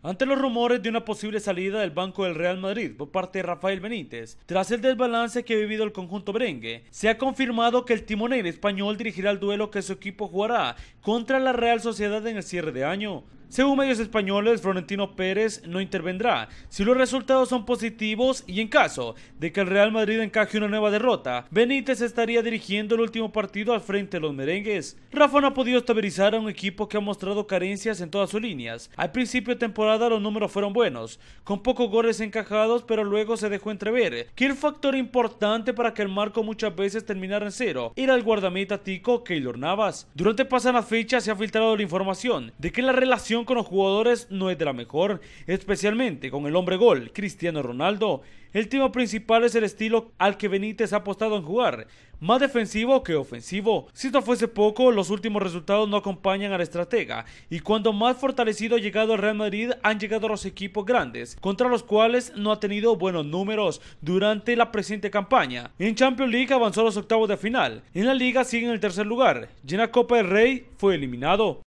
Ante los rumores de una posible salida del banco del Real Madrid por parte de Rafael Benítez, tras el desbalance que ha vivido el conjunto merengue, se ha confirmado que el timonel español dirigirá el duelo que su equipo jugará contra la Real Sociedad en el cierre de año. Según medios españoles, Florentino Pérez no intervendrá si los resultados son positivos y en caso de que el Real Madrid encaje una nueva derrota, Benítez estaría dirigiendo el último partido al frente de los merengues. Rafa no ha podido estabilizar a un equipo que ha mostrado carencias en todas sus líneas. Al principio de temporada los números fueron buenos, con pocos goles encajados, pero luego se dejó entrever que el factor importante para que el marco muchas veces terminara en cero era el guardameta tico Keylor Navas. Durante pasadas fechas se ha filtrado la información de que la relación con los jugadores no es de la mejor, especialmente con el hombre gol, Cristiano Ronaldo. El tema principal es el estilo al que Benítez ha apostado en jugar, más defensivo que ofensivo. Si no fuese poco, los últimos resultados no acompañan al estratega, y cuando más fortalecido ha llegado el Real Madrid han llegado los equipos grandes, contra los cuales no ha tenido buenos números durante la presente campaña. En Champions League avanzó a los octavos de final, en la liga sigue en el tercer lugar, y en la Copa del Rey fue eliminado.